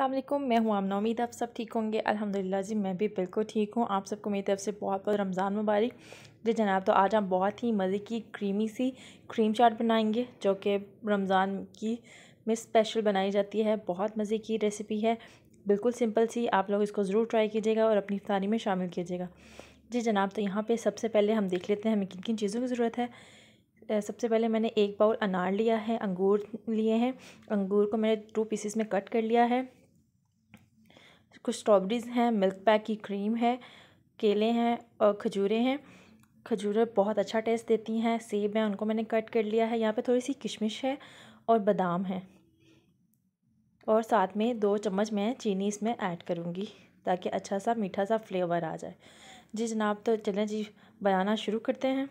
असलम मैं हूँ आमना उम्मीद आप सब ठीक होंगे अल्हम्दुलिल्लाह जी मैं भी बिल्कुल ठीक हूँ आप सबको मेरी तरफ से बहुत बहुत रमज़ान मुबारक जी जनाब तो आज हम बहुत ही मज़े की क्रीमी सी क्रीम चाट बनाएंगे जो कि रमज़ान की में स्पेशल बनाई जाती है बहुत मज़े की रेसिपी है बिल्कुल सिंपल सी आप लोग इसको ज़रूर ट्राई कीजिएगा और अपनी इफ्तारी में शामिल कीजिएगा जी जनाब तो यहाँ पर सबसे पहले हम देख लेते हैं हमें किन किन चीज़ों की ज़रूरत है सबसे पहले मैंने एक बाउल अनार लिया है अंगूर लिए हैं अंगूर को मैंने टू पीसेस में कट कर लिया है कुछ स्ट्रॉबेरीज हैं मिल्क पैक की क्रीम है केले हैं और खजूरें हैं खजूरें बहुत अच्छा टेस्ट देती हैं सेब हैं उनको मैंने कट कर लिया है यहाँ पे थोड़ी सी किशमिश है और बादाम है और साथ में दो चम्मच मैं चीनी इसमें ऐड करूँगी ताकि अच्छा सा मीठा सा फ्लेवर आ जाए जी जनाब तो चलें जी बनाना शुरू करते हैं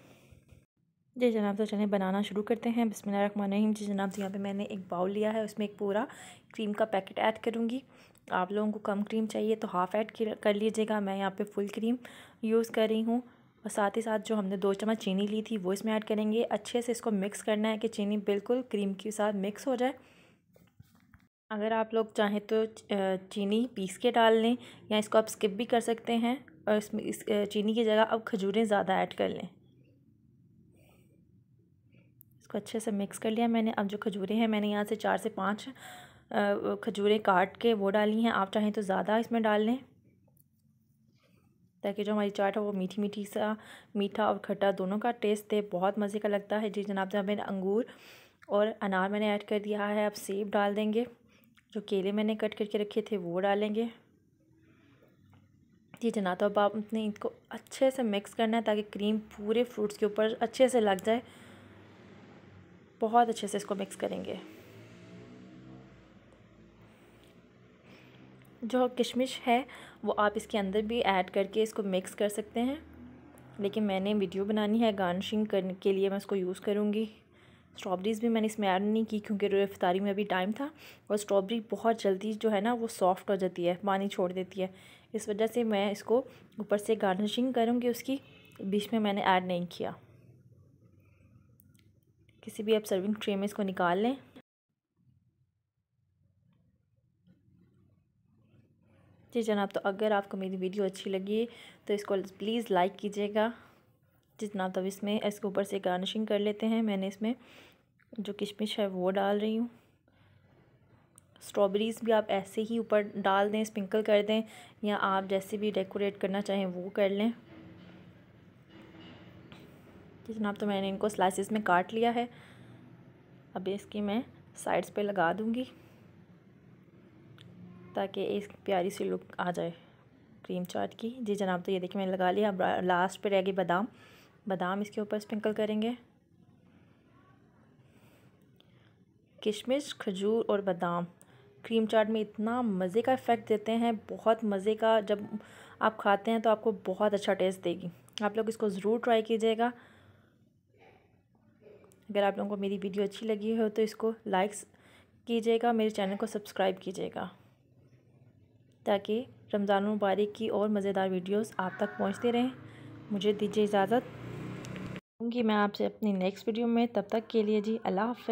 जी जनाब तो चलें बनाना शुरू करते हैं बिसमीम जी जनाब तो यहाँ पे मैंने एक बाउल लिया है उसमें एक पूरा क्रीम का पैकेट ऐड करूँगी आप लोगों को कम क्रीम चाहिए तो हाफ़ ऐड कर लीजिएगा मैं यहाँ पे फुल क्रीम यूज़ कर रही हूँ और साथ ही साथ जो हमने दो चम्मच चीनी ली थी वो इसमें ऐड करेंगे अच्छे से इसको मिक्स करना है कि चीनी बिल्कुल क्रीम के साथ मिक्स हो जाए अगर आप लोग चाहें तो चीनी पीस के डाल लें या इसको आप स्किप भी कर सकते हैं और इसमें इस चीनी की जगह अब खजूरें ज़्यादा ऐड कर लें इसको अच्छे से मिक्स कर लिया मैंने अब जो खजूरें हैं मैंने यहाँ से चार से पाँच खजूरें काट के वो डाली हैं आप चाहें तो ज़्यादा इसमें डाल लें ताकि जो हमारी चाट है वो मीठी मीठी सा मीठा और खट्टा दोनों का टेस्ट दे बहुत मज़े का लगता है जी जनाब जहाँ मैंने अंगूर और अनार मैंने ऐड कर दिया है अब सेब डाल देंगे जो केले मैंने कट करके रखे थे वो डालेंगे जी जनाब तो अब आपने इनको अच्छे से मिक्स करना है ताकि क्रीम पूरे फ्रूट्स के ऊपर अच्छे से लग जाए बहुत अच्छे से इसको मिक्स करेंगे जो किशमिश है वो आप इसके अंदर भी ऐड करके इसको मिक्स कर सकते हैं लेकिन मैंने वीडियो बनानी है गार्निशिंग करने के लिए मैं इसको यूज़ करूँगी स्ट्रॉबेरीज़ भी मैंने इसमें ऐड नहीं की क्योंकि रफ्तारी में अभी टाइम था और स्ट्रॉबेरी बहुत जल्दी जो है ना वो सॉफ़्ट हो जाती है पानी छोड़ देती है इस वजह से मैं इसको ऊपर से गार्निशिंग करूँगी उसकी बीच में मैंने ऐड नहीं किया किसी भी आप सर्विंग ट्रे में इसको निकाल लें जी जनाब तो अगर आपको मेरी वीडियो अच्छी लगी तो इसको प्लीज़ लाइक कीजिएगा जी जनाब तब इसमें इसके ऊपर से गार्निशिंग कर लेते हैं मैंने इसमें जो किशमिश है वो डाल रही हूँ स्ट्रॉबेरीज़ भी आप ऐसे ही ऊपर डाल दें स्प्रिंकल कर दें या आप जैसे भी डेकोरेट करना चाहें वो कर लें जी जनाब तो मैंने इनको स्लाइसिस में काट लिया है अब इसकी मैं साइड्स पर लगा दूँगी ताकि इस प्यारी सी लुक आ जाए क्रीम चाट की जी जनाब तो ये देखिए मैंने लगा लिया अब लास्ट पे रह गई बादाम बादाम इसके ऊपर स्प्रिंकल करेंगे किशमिश खजूर और बादाम क्रीम चाट में इतना मज़े का इफ़ेक्ट देते हैं बहुत मज़े का जब आप खाते हैं तो आपको बहुत अच्छा टेस्ट देगी आप लोग इसको ज़रूर ट्राई कीजिएगा अगर आप लोगों को मेरी वीडियो अच्छी लगी हो तो इसको लाइक्स कीजिएगा मेरे चैनल को सब्सक्राइब कीजिएगा ताकि रमज़ान मुबारक की और मज़ेदार वीडियोस आप तक पहुंचते रहें मुझे दीजिए इजाज़त क्योंकि मैं आपसे अपनी नेक्स्ट वीडियो में तब तक के लिए जी अल्लाह हाफ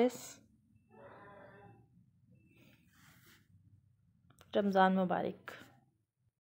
रमज़ान मुबारक